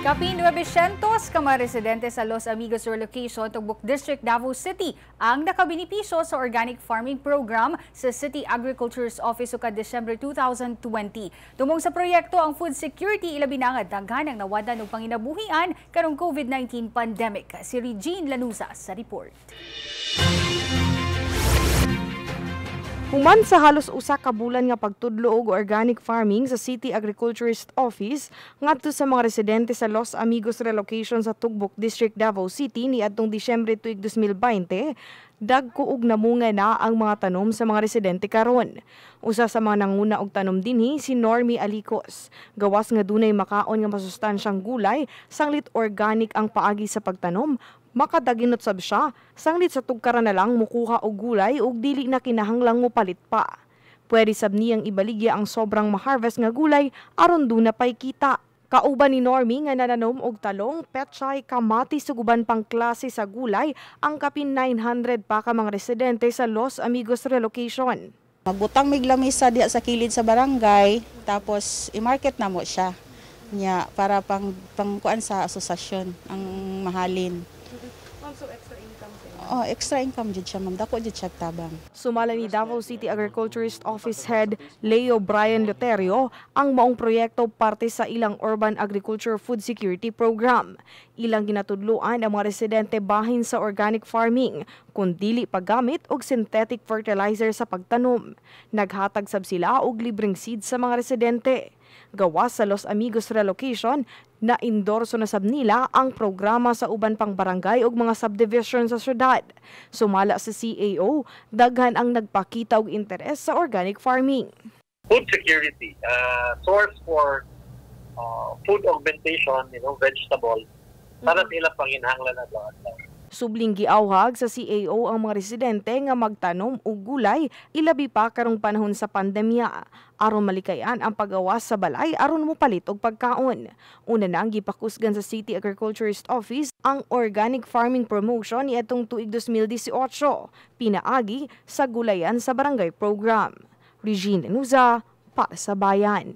Kapin 900 ka mga residente sa Los Amigos Relocation Tugbok District, Davao City ang nakabinipisyo sa organic farming program sa City Agriculture's Office uka December 2020. Tumong sa proyekto ang food security ilabi na nga daghan ang nawadan og panginabuhian karong COVID-19 pandemic. Si Regine Lanusa sa report. Human sa halos usa ka bulan nga pagtudlo og organic farming sa City Agriculturist Office ngadto sa mga residente sa Los Amigos Relocation sa Tugbok District Davao City niadtong Disyembre tuig 2020, dagko og namunga na ang mga tanom sa mga residente karon. Usa sa mga nanguna og tanom dinhi si Normie Alicos, gawas nga dunay makaon nga masustansyang gulay, sanglit organic ang paagi sa pagtanom makadaginot sab siya, sanglit sa tugkara na lang mukuha og gulay ug dili na kinahanglang mo pa. Pwede sab niyang ibaligya ang sobrang maharvest nga gulay aron do na pay kita. Kauban ni Normie nga nananom og talong, petchay, kamati suguban pang klase sa gulay ang kapin 900 pa ka mga residente sa Los Amigos Relocation. Magbutang mig lamisa diya sa kilid sa barangay tapos i-market na mo siya niya para pang pangkuan sa asosasyon ang mahalin. Ma'am, so extra income siya? Oh, extra income jud siya, ma'am. Dako jud siya tabang. Sumala ni Davao City Agriculturist Office Head Leo Brian Loterio ang maong proyekto parte sa ilang Urban Agriculture Food Security Program. Ilang ginatudluan ang mga residente bahin sa organic farming, kundili paggamit og synthetic fertilizer sa pagtanom. Naghatag sab sila og libreng seed sa mga residente. Gawa sa Los Amigos Relocation, na indorso na sab nila ang programa sa uban pang barangay ug mga subdivision sa syudad. Sumala sa CAO, daghan ang nagpakita og interes sa organic farming. Food security, uh, source for uh, food augmentation, you know, vegetable, para mm-hmm. sila panginahanglan na lahat. Subling giawhag sa CAO ang mga residente nga magtanom og gulay ilabi pa karong panahon sa pandemya aron malikayan ang pagawas sa balay aron mo palit og pagkaon. Una na ang gipakusgan sa City Agriculturist Office ang organic farming promotion ni atong tuig 2018 pinaagi sa gulayan sa barangay program. Regine Nuza para sa bayan.